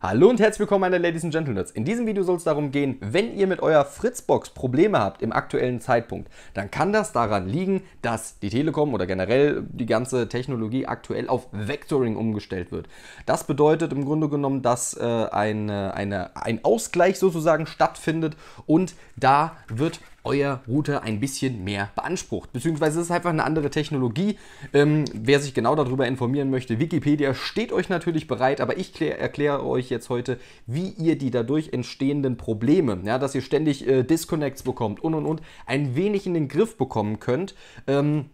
Hallo und herzlich willkommen, meine Ladies and Gentlemen. In diesem Video soll es darum gehen, wenn ihr mit eurer Fritzbox Probleme habt im aktuellen Zeitpunkt, dann kann das daran liegen, dass die Telekom oder generell die ganze Technologie aktuell auf Vectoring umgestellt wird. Das bedeutet im Grunde genommen, dass äh, eine, eine, ein Ausgleich sozusagen stattfindet und da wird euer Router ein bisschen mehr beansprucht. Beziehungsweise ist es einfach eine andere Technologie. Ähm, wer sich genau darüber informieren möchte, Wikipedia steht euch natürlich bereit, aber ich erkläre euch jetzt heute, wie ihr die dadurch entstehenden Probleme, ja, dass ihr ständig äh, Disconnects bekommt und und und, ein wenig in den Griff bekommen könnt. Ähm,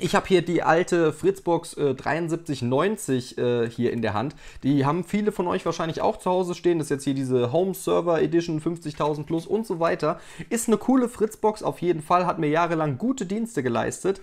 ich habe hier die alte Fritzbox äh, 7390 äh, hier in der Hand. Die haben viele von euch wahrscheinlich auch zu Hause stehen. Das ist jetzt hier diese Home Server Edition 50.000 plus und so weiter. Ist eine coole Fritzbox auf jeden Fall. Hat mir jahrelang gute Dienste geleistet.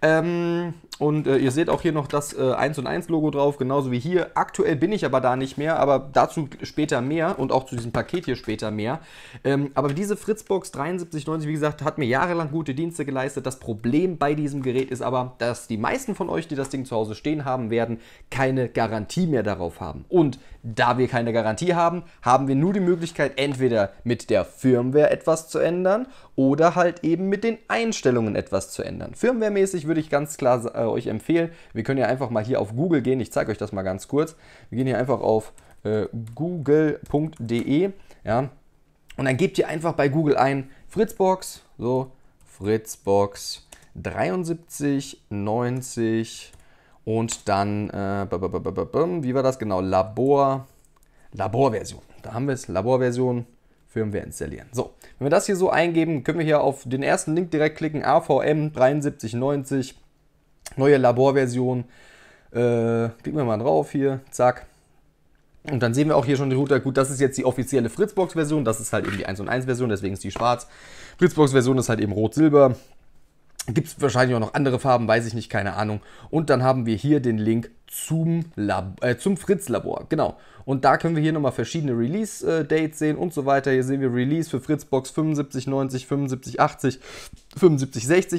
Ähm, und äh, ihr seht auch hier noch das äh, 1 und 1 Logo drauf, genauso wie hier. Aktuell bin ich aber da nicht mehr, aber dazu später mehr und auch zu diesem Paket hier später mehr. Ähm, aber diese Fritzbox 7390, wie gesagt, hat mir jahrelang gute Dienste geleistet. Das Problem bei diesem Gerät ist aber, aber, dass die meisten von euch, die das Ding zu Hause stehen haben werden, keine Garantie mehr darauf haben. Und da wir keine Garantie haben, haben wir nur die Möglichkeit, entweder mit der Firmware etwas zu ändern oder halt eben mit den Einstellungen etwas zu ändern. Firmwaremäßig würde ich ganz klar äh, euch empfehlen, wir können ja einfach mal hier auf Google gehen. Ich zeige euch das mal ganz kurz. Wir gehen hier einfach auf äh, google.de. Ja, und dann gebt ihr einfach bei Google ein Fritzbox, so Fritzbox 73, 90 und dann, äh, wie war das genau, Labor, Laborversion. Da haben wir es, Laborversion, Firmware installieren. So, wenn wir das hier so eingeben, können wir hier auf den ersten Link direkt klicken, AVM 7390, neue Laborversion. Äh, klicken wir mal drauf hier, zack. Und dann sehen wir auch hier schon den Router. Gut, das ist jetzt die offizielle Fritzbox-Version. Das ist halt eben die 1 und 1 Version, deswegen ist die schwarz. Fritzbox-Version ist halt eben rot-silber. Gibt es wahrscheinlich auch noch andere Farben, weiß ich nicht, keine Ahnung. Und dann haben wir hier den Link zum, Lab äh, zum Fritz-Labor. Genau. Und da können wir hier nochmal verschiedene Release-Dates äh, sehen und so weiter. Hier sehen wir Release für Fritzbox 75, 90, 75, 80,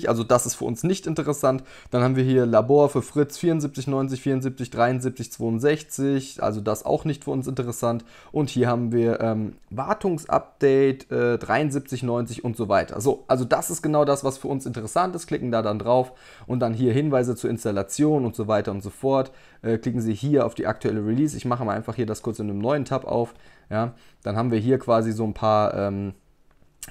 Also das ist für uns nicht interessant. Dann haben wir hier Labor für Fritz 7490, 90, 74, 73, 62. Also das auch nicht für uns interessant. Und hier haben wir ähm, Wartungsupdate äh, 73, und so weiter. So, also das ist genau das, was für uns interessant ist. Klicken da dann drauf und dann hier Hinweise zur Installation und so weiter und so fort äh, klicken Sie hier auf die aktuelle Release. Ich mache mal einfach hier das kurz in einem neuen Tab auf. Ja, dann haben wir hier quasi so ein paar ähm,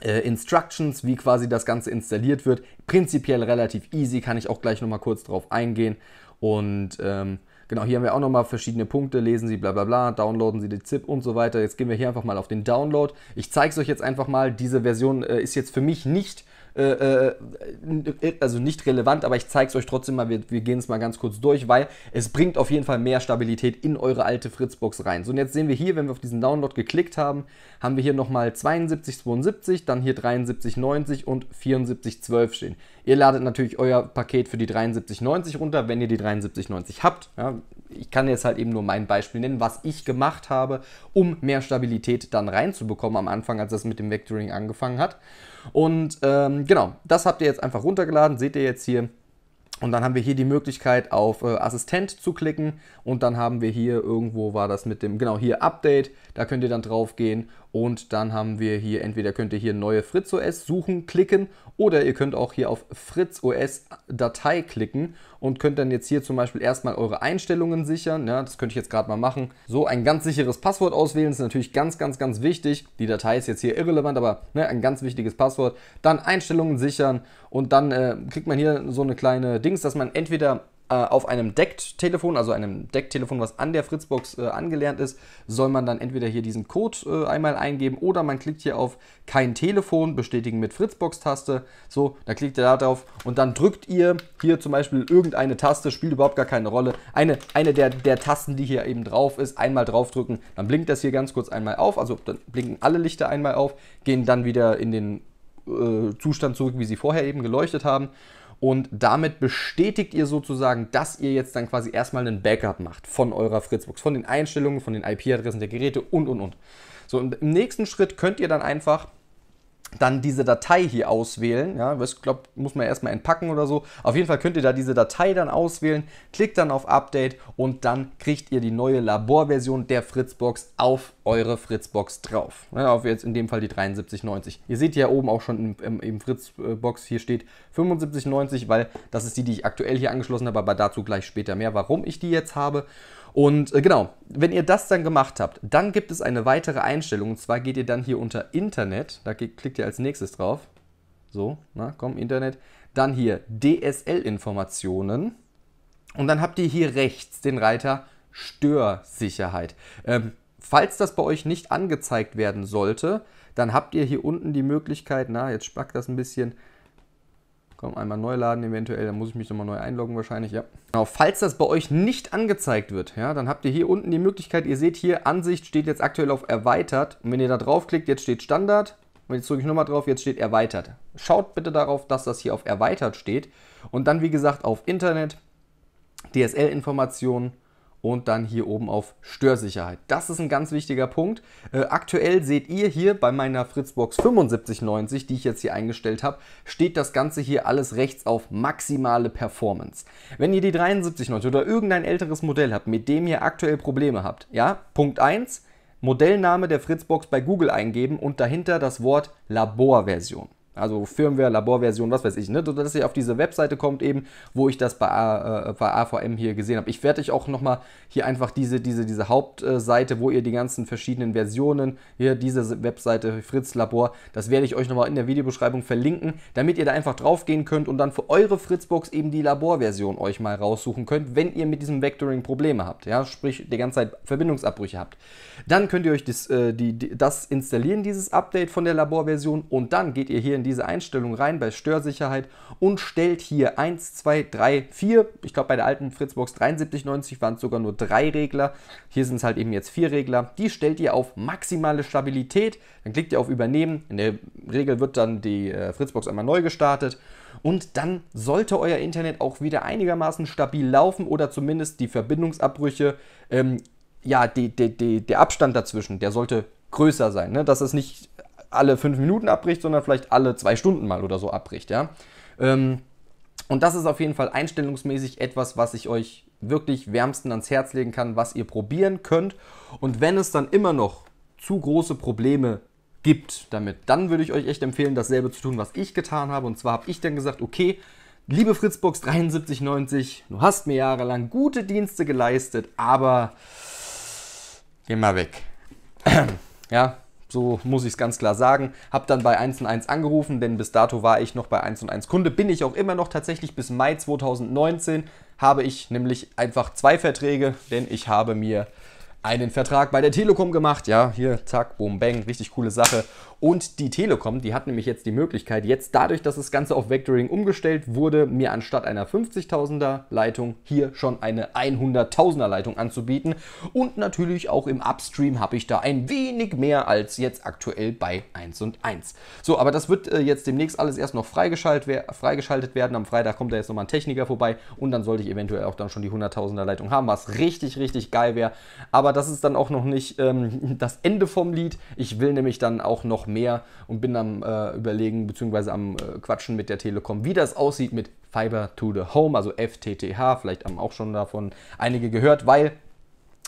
äh, Instructions, wie quasi das Ganze installiert wird. Prinzipiell relativ easy, kann ich auch gleich nochmal kurz drauf eingehen. Und ähm, genau, hier haben wir auch nochmal verschiedene Punkte. Lesen Sie bla bla bla, downloaden Sie die ZIP und so weiter. Jetzt gehen wir hier einfach mal auf den Download. Ich zeige es euch jetzt einfach mal. Diese Version äh, ist jetzt für mich nicht äh, äh, äh, also nicht relevant, aber ich zeige es euch trotzdem mal, wir, wir gehen es mal ganz kurz durch, weil es bringt auf jeden Fall mehr Stabilität in eure alte Fritzbox rein. So und jetzt sehen wir hier, wenn wir auf diesen Download geklickt haben, haben wir hier nochmal 7272, dann hier 7390 und 7412 stehen. Ihr ladet natürlich euer Paket für die 73,90 runter, wenn ihr die 73,90 habt. Ja, ich kann jetzt halt eben nur mein Beispiel nennen, was ich gemacht habe, um mehr Stabilität dann reinzubekommen am Anfang, als das mit dem Vectoring angefangen hat. Und ähm, genau, das habt ihr jetzt einfach runtergeladen, seht ihr jetzt hier. Und dann haben wir hier die Möglichkeit auf äh, Assistent zu klicken und dann haben wir hier irgendwo war das mit dem, genau hier Update, da könnt ihr dann drauf gehen und dann haben wir hier, entweder könnt ihr hier neue Fritz OS suchen, klicken oder ihr könnt auch hier auf Fritz OS Datei klicken und könnt dann jetzt hier zum Beispiel erstmal eure Einstellungen sichern. Ja, das könnte ich jetzt gerade mal machen. So ein ganz sicheres Passwort auswählen ist natürlich ganz, ganz, ganz wichtig. Die Datei ist jetzt hier irrelevant, aber ne, ein ganz wichtiges Passwort. Dann Einstellungen sichern und dann äh, kriegt man hier so eine kleine Dings, dass man entweder äh, auf einem Decktelefon, also einem Decktelefon, was an der Fritzbox äh, angelernt ist, soll man dann entweder hier diesen Code äh, einmal eingeben oder man klickt hier auf kein Telefon, bestätigen mit Fritzbox-Taste. So, da klickt ihr da drauf und dann drückt ihr hier zum Beispiel irgendeine Taste, spielt überhaupt gar keine Rolle. Eine, eine der, der Tasten, die hier eben drauf ist, einmal draufdrücken, dann blinkt das hier ganz kurz einmal auf, also dann blinken alle Lichter einmal auf, gehen dann wieder in den äh, Zustand zurück, wie sie vorher eben geleuchtet haben und damit bestätigt ihr sozusagen, dass ihr jetzt dann quasi erstmal einen Backup macht von eurer Fritzbox, von den Einstellungen, von den IP-Adressen der Geräte und und und. So, im nächsten Schritt könnt ihr dann einfach dann diese Datei hier auswählen. Ja, ich glaube, muss man erstmal entpacken oder so. Auf jeden Fall könnt ihr da diese Datei dann auswählen, klickt dann auf Update und dann kriegt ihr die neue Laborversion der Fritzbox auf eure Fritzbox drauf. Ja, auf jetzt in dem Fall die 7390. Ihr seht hier oben auch schon im, im, im Fritzbox, hier steht 7590, weil das ist die, die ich aktuell hier angeschlossen habe, aber dazu gleich später mehr, warum ich die jetzt habe. Und äh, genau, wenn ihr das dann gemacht habt, dann gibt es eine weitere Einstellung. Und zwar geht ihr dann hier unter Internet, da klickt ihr als nächstes drauf. So, na komm, Internet. Dann hier DSL-Informationen. Und dann habt ihr hier rechts den Reiter Störsicherheit. Ähm, falls das bei euch nicht angezeigt werden sollte, dann habt ihr hier unten die Möglichkeit, na, jetzt spackt das ein bisschen, Komm, einmal neu laden eventuell, dann muss ich mich nochmal neu einloggen wahrscheinlich, ja. Genau, falls das bei euch nicht angezeigt wird, ja, dann habt ihr hier unten die Möglichkeit, ihr seht hier, Ansicht steht jetzt aktuell auf erweitert. Und wenn ihr da draufklickt, jetzt steht Standard. Und jetzt drücke ich nochmal drauf, jetzt steht erweitert. Schaut bitte darauf, dass das hier auf erweitert steht. Und dann, wie gesagt, auf Internet, DSL-Informationen, und dann hier oben auf Störsicherheit. Das ist ein ganz wichtiger Punkt. Äh, aktuell seht ihr hier bei meiner Fritzbox 7590, die ich jetzt hier eingestellt habe, steht das Ganze hier alles rechts auf maximale Performance. Wenn ihr die 7390 oder irgendein älteres Modell habt, mit dem ihr aktuell Probleme habt, ja, Punkt 1, Modellname der Fritzbox bei Google eingeben und dahinter das Wort Laborversion. Also Firmware, Laborversion, was weiß ich, ne? Dass ihr auf diese Webseite kommt eben, wo ich das bei, äh, bei AVM hier gesehen habe. Ich werde euch auch nochmal hier einfach diese, diese, diese Hauptseite, wo ihr die ganzen verschiedenen Versionen, hier diese Webseite Fritz Labor, das werde ich euch nochmal in der Videobeschreibung verlinken, damit ihr da einfach drauf gehen könnt und dann für eure Fritzbox eben die Laborversion euch mal raussuchen könnt, wenn ihr mit diesem Vectoring Probleme habt, ja? Sprich, die ganze Zeit Verbindungsabbrüche habt. Dann könnt ihr euch das, äh, die, die, das installieren, dieses Update von der Laborversion und dann geht ihr hier in diese Einstellung rein bei Störsicherheit und stellt hier 1, 2, 3, 4. Ich glaube, bei der alten Fritzbox 7390 waren es sogar nur drei Regler. Hier sind es halt eben jetzt vier Regler. Die stellt ihr auf maximale Stabilität. Dann klickt ihr auf Übernehmen. In der Regel wird dann die äh, Fritzbox einmal neu gestartet. Und dann sollte euer Internet auch wieder einigermaßen stabil laufen oder zumindest die Verbindungsabbrüche, ähm, ja, die, die, die, der Abstand dazwischen, der sollte größer sein. Ne? Dass es nicht alle fünf Minuten abbricht, sondern vielleicht alle zwei Stunden mal oder so abbricht, ja. Ähm, und das ist auf jeden Fall einstellungsmäßig etwas, was ich euch wirklich wärmsten ans Herz legen kann, was ihr probieren könnt. Und wenn es dann immer noch zu große Probleme gibt damit, dann würde ich euch echt empfehlen, dasselbe zu tun, was ich getan habe. Und zwar habe ich dann gesagt, okay, liebe Fritzbox 7390, du hast mir jahrelang gute Dienste geleistet, aber geh mal weg. ja, so muss ich es ganz klar sagen. Hab dann bei 1&1 angerufen, denn bis dato war ich noch bei 1&1 Kunde. Bin ich auch immer noch tatsächlich bis Mai 2019 habe ich nämlich einfach zwei Verträge, denn ich habe mir einen Vertrag bei der Telekom gemacht. Ja, hier, zack, boom, bang, richtig coole Sache. Und die Telekom, die hat nämlich jetzt die Möglichkeit, jetzt dadurch, dass das Ganze auf Vectoring umgestellt wurde, mir anstatt einer 50.000er Leitung hier schon eine 100.000er Leitung anzubieten. Und natürlich auch im Upstream habe ich da ein wenig mehr als jetzt aktuell bei 1 und 1. So, aber das wird äh, jetzt demnächst alles erst noch freigeschaltet, wer freigeschaltet werden. Am Freitag kommt da jetzt nochmal ein Techniker vorbei und dann sollte ich eventuell auch dann schon die 100.000er Leitung haben, was richtig, richtig geil wäre. Aber das ist dann auch noch nicht ähm, das Ende vom Lied. Ich will nämlich dann auch noch mehr und bin am äh, Überlegen bzw. am äh, Quatschen mit der Telekom, wie das aussieht mit Fiber to the Home, also FTTH. Vielleicht haben auch schon davon einige gehört, weil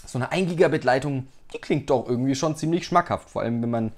so eine 1 Gigabit Leitung, die klingt doch irgendwie schon ziemlich schmackhaft, vor allem wenn man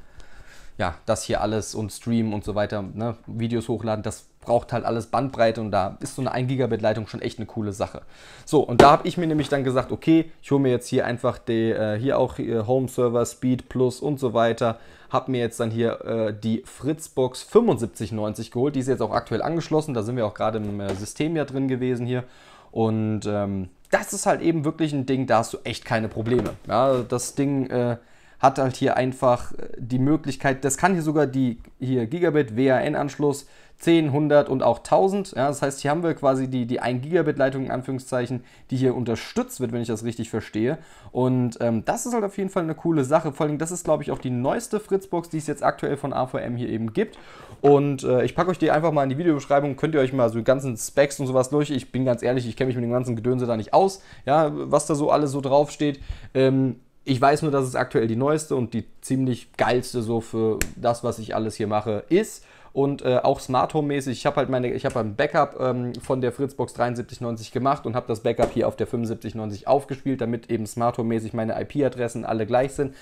ja, das hier alles und streamen und so weiter, ne, Videos hochladen, das braucht halt alles Bandbreite und da ist so eine 1 Gigabit Leitung schon echt eine coole Sache. So, und da habe ich mir nämlich dann gesagt, okay, ich hole mir jetzt hier einfach die, äh, hier auch äh, Home Server, Speed Plus und so weiter. Habe mir jetzt dann hier äh, die Fritzbox 7590 geholt. Die ist jetzt auch aktuell angeschlossen. Da sind wir auch gerade im äh, System ja drin gewesen hier. Und ähm, das ist halt eben wirklich ein Ding, da hast du echt keine Probleme. Ja, das Ding äh, hat halt hier einfach äh, die Möglichkeit, das kann hier sogar die hier Gigabit WAN-Anschluss, 10, 100 und auch 1000. Ja, das heißt, hier haben wir quasi die, die 1 Gigabit-Leitung in Anführungszeichen, die hier unterstützt wird, wenn ich das richtig verstehe. Und ähm, das ist halt auf jeden Fall eine coole Sache. Vor allem, das ist, glaube ich, auch die neueste Fritzbox, die es jetzt aktuell von AVM hier eben gibt. Und äh, ich packe euch die einfach mal in die Videobeschreibung. Könnt ihr euch mal so die ganzen Specs und sowas durch. Ich bin ganz ehrlich, ich kenne mich mit dem ganzen Gedönse da nicht aus. Ja, was da so alles so draufsteht. Ähm, ich weiß nur, dass es aktuell die neueste und die ziemlich geilste so für das, was ich alles hier mache, ist und äh, auch Smart Home mäßig. Ich habe halt meine, ich habe ein Backup ähm, von der Fritzbox 7390 gemacht und habe das Backup hier auf der 7590 aufgespielt, damit eben Smart Home mäßig meine IP-Adressen alle gleich sind.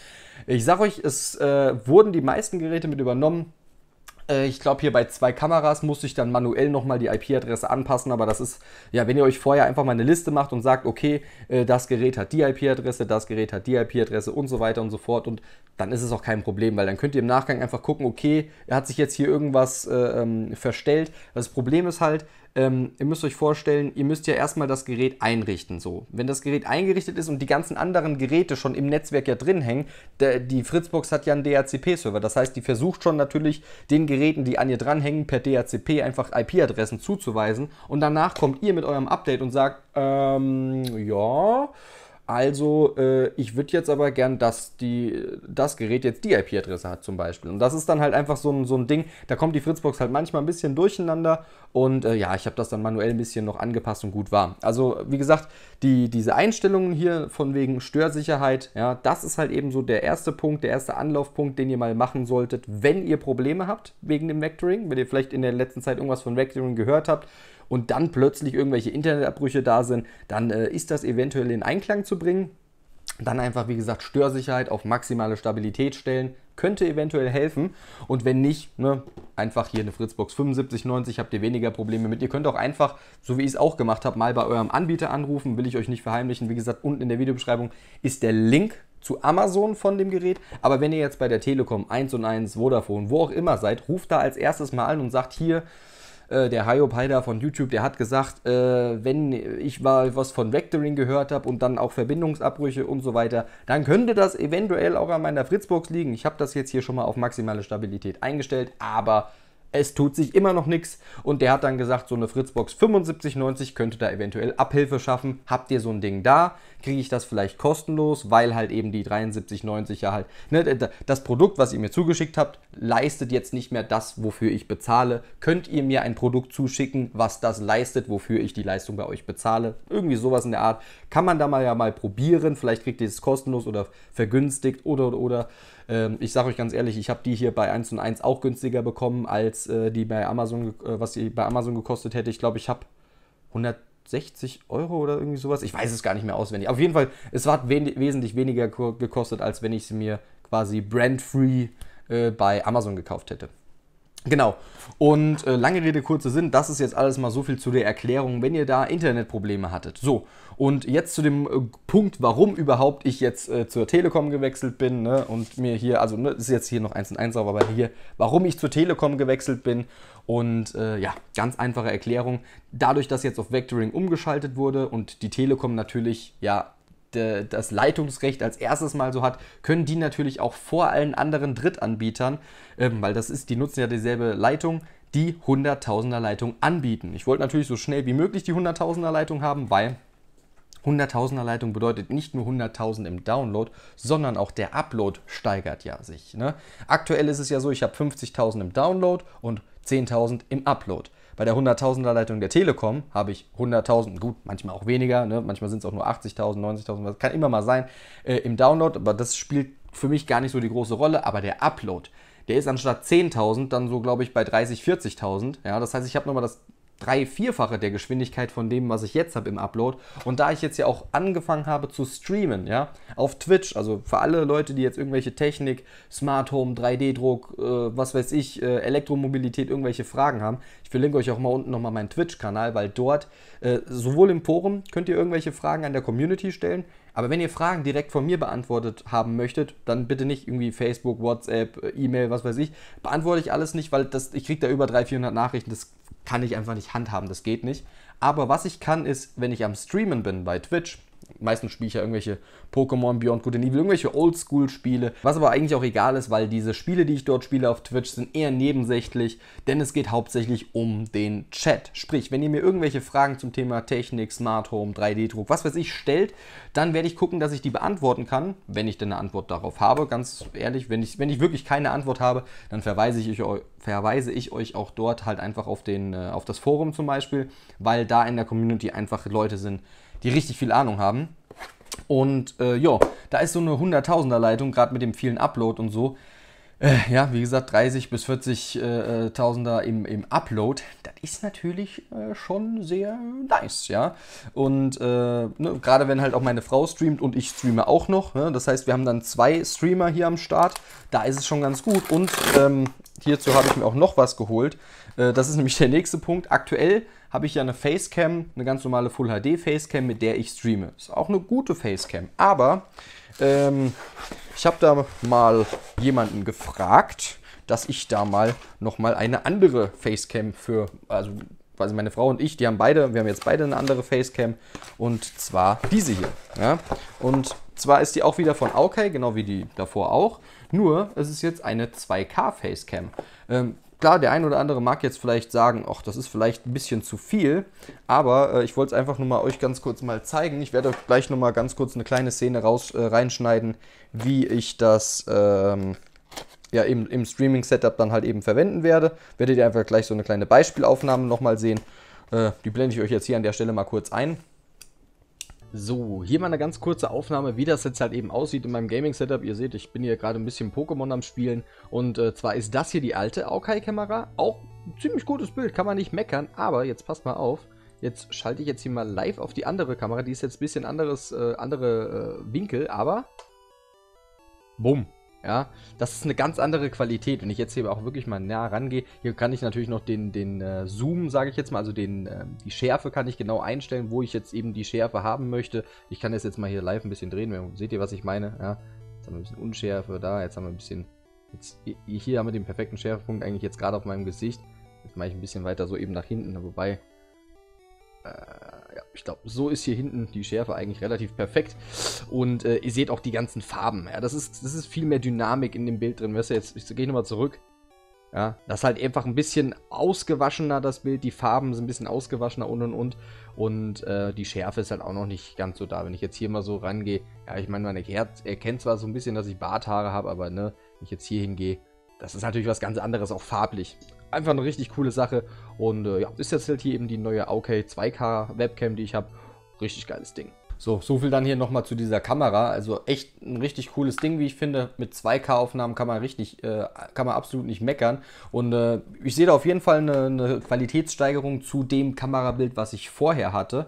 Ich sag euch, es äh, wurden die meisten Geräte mit übernommen. Äh, ich glaube, hier bei zwei Kameras musste ich dann manuell nochmal die IP-Adresse anpassen, aber das ist, ja, wenn ihr euch vorher einfach mal eine Liste macht und sagt, okay, äh, das Gerät hat die IP-Adresse, das Gerät hat die IP-Adresse und so weiter und so fort und dann ist es auch kein Problem, weil dann könnt ihr im Nachgang einfach gucken, okay, er hat sich jetzt hier irgendwas äh, ähm, verstellt. Das Problem ist halt, ähm, ihr müsst euch vorstellen, ihr müsst ja erstmal das Gerät einrichten. So, wenn das Gerät eingerichtet ist und die ganzen anderen Geräte schon im Netzwerk ja drin hängen, der, die Fritzbox hat ja einen DHCP-Server. Das heißt, die versucht schon natürlich den Geräten, die an ihr dranhängen, per DHCP einfach IP-Adressen zuzuweisen. Und danach kommt ihr mit eurem Update und sagt, ähm, ja also, äh, ich würde jetzt aber gern, dass die, das Gerät jetzt die IP-Adresse hat zum Beispiel. Und das ist dann halt einfach so ein, so ein Ding, da kommt die Fritzbox halt manchmal ein bisschen durcheinander. Und äh, ja, ich habe das dann manuell ein bisschen noch angepasst und gut war. Also, wie gesagt, die, diese Einstellungen hier von wegen Störsicherheit, ja, das ist halt eben so der erste Punkt, der erste Anlaufpunkt, den ihr mal machen solltet, wenn ihr Probleme habt wegen dem Vectoring, wenn ihr vielleicht in der letzten Zeit irgendwas von Vectoring gehört habt und dann plötzlich irgendwelche Internetabbrüche da sind, dann äh, ist das eventuell in Einklang zu bringen. Dann einfach, wie gesagt, Störsicherheit auf maximale Stabilität stellen, könnte eventuell helfen. Und wenn nicht, ne, einfach hier eine Fritzbox 7590, habt ihr weniger Probleme mit. Ihr könnt auch einfach, so wie ich es auch gemacht habe, mal bei eurem Anbieter anrufen, will ich euch nicht verheimlichen. Wie gesagt, unten in der Videobeschreibung ist der Link zu Amazon von dem Gerät. Aber wenn ihr jetzt bei der Telekom 1 und 1, Vodafone, wo auch immer seid, ruft da als erstes mal an und sagt hier, äh, der Hayo Palda von YouTube, der hat gesagt, äh, wenn ich mal was von Vectoring gehört habe und dann auch Verbindungsabbrüche und so weiter, dann könnte das eventuell auch an meiner Fritzbox liegen. Ich habe das jetzt hier schon mal auf maximale Stabilität eingestellt, aber es tut sich immer noch nichts. Und der hat dann gesagt, so eine Fritzbox 7590 könnte da eventuell Abhilfe schaffen. Habt ihr so ein Ding da? kriege ich das vielleicht kostenlos, weil halt eben die 73,90 ja halt, ne, das Produkt, was ihr mir zugeschickt habt, leistet jetzt nicht mehr das, wofür ich bezahle. Könnt ihr mir ein Produkt zuschicken, was das leistet, wofür ich die Leistung bei euch bezahle? Irgendwie sowas in der Art. Kann man da mal ja mal probieren, vielleicht kriegt ihr es kostenlos oder vergünstigt oder, oder, oder ähm, ich sage euch ganz ehrlich, ich habe die hier bei 1 und 1 auch günstiger bekommen, als äh, die bei Amazon, äh, was die bei Amazon gekostet hätte. Ich glaube, ich habe 100, 60 Euro oder irgendwie sowas. Ich weiß es gar nicht mehr auswendig. Auf jeden Fall, es hat we wesentlich weniger gekostet, als wenn ich sie mir quasi brand-free äh, bei Amazon gekauft hätte. Genau. Und äh, lange Rede, kurzer Sinn, das ist jetzt alles mal so viel zu der Erklärung, wenn ihr da Internetprobleme hattet. So, und jetzt zu dem äh, Punkt, warum überhaupt ich jetzt äh, zur Telekom gewechselt bin ne, und mir hier, also ne, ist jetzt hier noch eins und eins, aber hier, warum ich zur Telekom gewechselt bin und äh, ja, ganz einfache Erklärung. Dadurch, dass jetzt auf Vectoring umgeschaltet wurde und die Telekom natürlich ja das Leitungsrecht als erstes mal so hat, können die natürlich auch vor allen anderen Drittanbietern, ähm, weil das ist, die nutzen ja dieselbe Leitung, die Hunderttausender Leitung anbieten. Ich wollte natürlich so schnell wie möglich die Hunderttausender Leitung haben, weil Hunderttausender Leitung bedeutet nicht nur 100.000 im Download, sondern auch der Upload steigert ja sich. Ne? Aktuell ist es ja so, ich habe 50.000 im Download und 10.000 im Upload. Bei der 100.000er Leitung der Telekom habe ich 100.000, gut, manchmal auch weniger, ne? manchmal sind es auch nur 80.000, 90.000, was kann immer mal sein, äh, im Download, aber das spielt für mich gar nicht so die große Rolle, aber der Upload, der ist anstatt 10.000 dann so, glaube ich, bei 30.000, 40.000. Ja, das heißt, ich habe nochmal das drei, vierfache der Geschwindigkeit von dem, was ich jetzt habe im Upload. Und da ich jetzt ja auch angefangen habe zu streamen, ja, auf Twitch, also für alle Leute, die jetzt irgendwelche Technik, Smart Home, 3D-Druck, äh, was weiß ich, äh, Elektromobilität, irgendwelche Fragen haben, ich verlinke euch auch mal unten nochmal meinen Twitch-Kanal, weil dort äh, sowohl im Forum könnt ihr irgendwelche Fragen an der Community stellen, aber wenn ihr Fragen direkt von mir beantwortet haben möchtet, dann bitte nicht irgendwie Facebook, WhatsApp, äh, E-Mail, was weiß ich. Beantworte ich alles nicht, weil das, ich kriege da über 300, 400 Nachrichten. Das kann ich einfach nicht handhaben, das geht nicht. Aber was ich kann, ist, wenn ich am Streamen bin bei Twitch, meistens spiele ich ja irgendwelche Pokémon, Beyond Good and Evil, irgendwelche Oldschool-Spiele. Was aber eigentlich auch egal ist, weil diese Spiele, die ich dort spiele auf Twitch, sind eher nebensächlich, denn es geht hauptsächlich um den Chat. Sprich, wenn ihr mir irgendwelche Fragen zum Thema Technik, Smart Home, 3D-Druck, was weiß ich, stellt, dann werde ich gucken, dass ich die beantworten kann, wenn ich denn eine Antwort darauf habe. Ganz ehrlich, wenn ich, wenn ich wirklich keine Antwort habe, dann verweise ich euch, verweise ich euch auch dort halt einfach auf, den, äh, auf das Forum zum Beispiel, weil da in der Community einfach Leute sind, die richtig viel Ahnung haben. Und äh, ja, da ist so eine 100.000er Leitung, gerade mit dem vielen Upload und so. Äh, ja, wie gesagt, 30 bis 40.000er äh, äh im, im Upload. Das ist natürlich äh, schon sehr nice, ja. Und äh, ne, gerade wenn halt auch meine Frau streamt und ich streame auch noch. Ne? Das heißt, wir haben dann zwei Streamer hier am Start. Da ist es schon ganz gut. Und ähm, hierzu habe ich mir auch noch was geholt. das ist nämlich der nächste Punkt. Aktuell habe ich ja eine Facecam, eine ganz normale Full HD Facecam, mit der ich streame. Ist auch eine gute Facecam. Aber ähm, ich habe da mal jemanden gefragt, dass ich da mal nochmal eine andere Facecam für, also quasi meine Frau und ich, die haben beide, wir haben jetzt beide eine andere Facecam und zwar diese hier. Ja? Und zwar ist die auch wieder von Aokay, genau wie die davor auch. Nur, es ist jetzt eine 2K Facecam. Ähm, Klar, der ein oder andere mag jetzt vielleicht sagen, ach, das ist vielleicht ein bisschen zu viel, aber äh, ich wollte es einfach nur mal euch ganz kurz mal zeigen. Ich werde euch gleich nochmal ganz kurz eine kleine Szene raus, äh, reinschneiden, wie ich das ähm, ja, im, im Streaming-Setup dann halt eben verwenden werde. Werdet ihr einfach gleich so eine kleine Beispielaufnahme nochmal sehen. Äh, die blende ich euch jetzt hier an der Stelle mal kurz ein. So, hier mal eine ganz kurze Aufnahme, wie das jetzt halt eben aussieht in meinem Gaming-Setup. Ihr seht, ich bin hier gerade ein bisschen Pokémon am Spielen. Und äh, zwar ist das hier die alte Aokai-Kamera. Auch ziemlich gutes Bild, kann man nicht meckern. Aber jetzt passt mal auf. Jetzt schalte ich jetzt hier mal live auf die andere Kamera. Die ist jetzt ein bisschen anderes, äh, andere äh, Winkel, aber... Bumm. Ja, das ist eine ganz andere Qualität. Wenn ich jetzt hier auch wirklich mal nah rangehe, hier kann ich natürlich noch den, den äh, Zoom, sage ich jetzt mal, also den, äh, die Schärfe kann ich genau einstellen, wo ich jetzt eben die Schärfe haben möchte. Ich kann das jetzt mal hier live ein bisschen drehen. Seht ihr, was ich meine? Ja, jetzt haben wir ein bisschen Unschärfe da, jetzt haben wir ein bisschen... Jetzt, hier haben wir den perfekten Schärfepunkt eigentlich jetzt gerade auf meinem Gesicht. Jetzt mache ich ein bisschen weiter so eben nach hinten, wobei... Äh, ich glaube, so ist hier hinten die Schärfe eigentlich relativ perfekt. Und äh, ihr seht auch die ganzen Farben. Ja, das ist, das ist viel mehr Dynamik in dem Bild drin. Weißt du, jetzt ich, gehe ich nochmal zurück. Ja, das ist halt einfach ein bisschen ausgewaschener, das Bild. Die Farben sind ein bisschen ausgewaschener und und und. Und äh, die Schärfe ist halt auch noch nicht ganz so da. Wenn ich jetzt hier mal so rangehe, ja, ich meine, man erkennt, erkennt zwar so ein bisschen, dass ich Barthaare habe, aber ne, wenn ich jetzt hier hingehe, das ist natürlich was ganz anderes, auch farblich einfach eine richtig coole Sache. Und äh, ja, ist jetzt halt hier eben die neue OK 2K Webcam, die ich habe. Richtig geiles Ding. So, so viel dann hier nochmal zu dieser Kamera. Also echt ein richtig cooles Ding, wie ich finde. Mit 2K-Aufnahmen kann man richtig, äh, kann man absolut nicht meckern. Und äh, ich sehe da auf jeden Fall eine, eine Qualitätssteigerung zu dem Kamerabild, was ich vorher hatte.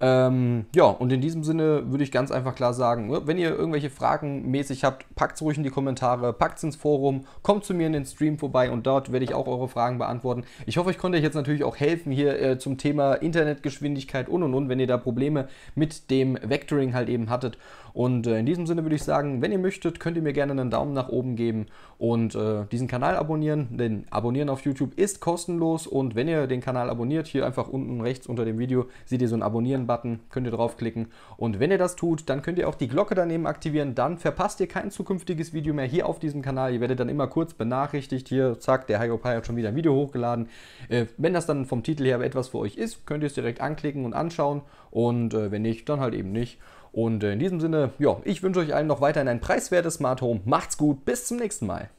Ähm, ja, und in diesem Sinne würde ich ganz einfach klar sagen, ne, wenn ihr irgendwelche Fragen mäßig habt, packt es ruhig in die Kommentare, packt es ins Forum, kommt zu mir in den Stream vorbei und dort werde ich auch eure Fragen beantworten. Ich hoffe, ich konnte euch jetzt natürlich auch helfen hier äh, zum Thema Internetgeschwindigkeit und und und, wenn ihr da Probleme mit dem Vectoring halt eben hattet. Und äh, in diesem Sinne würde ich sagen, wenn ihr möchtet, könnt ihr mir gerne einen Daumen nach oben geben und äh, diesen Kanal abonnieren, denn Abonnieren auf YouTube ist kostenlos und wenn ihr den Kanal abonniert, hier einfach unten rechts unter dem Video seht ihr so ein Abonnieren Button, könnt ihr draufklicken. Und wenn ihr das tut, dann könnt ihr auch die Glocke daneben aktivieren. Dann verpasst ihr kein zukünftiges Video mehr hier auf diesem Kanal. Ihr werdet dann immer kurz benachrichtigt. Hier, zack, der Hyopai hat schon wieder ein Video hochgeladen. Äh, wenn das dann vom Titel her etwas für euch ist, könnt ihr es direkt anklicken und anschauen. Und äh, wenn nicht, dann halt eben nicht. Und äh, in diesem Sinne, ja, ich wünsche euch allen noch weiterhin ein preiswertes Smart Home. Macht's gut, bis zum nächsten Mal.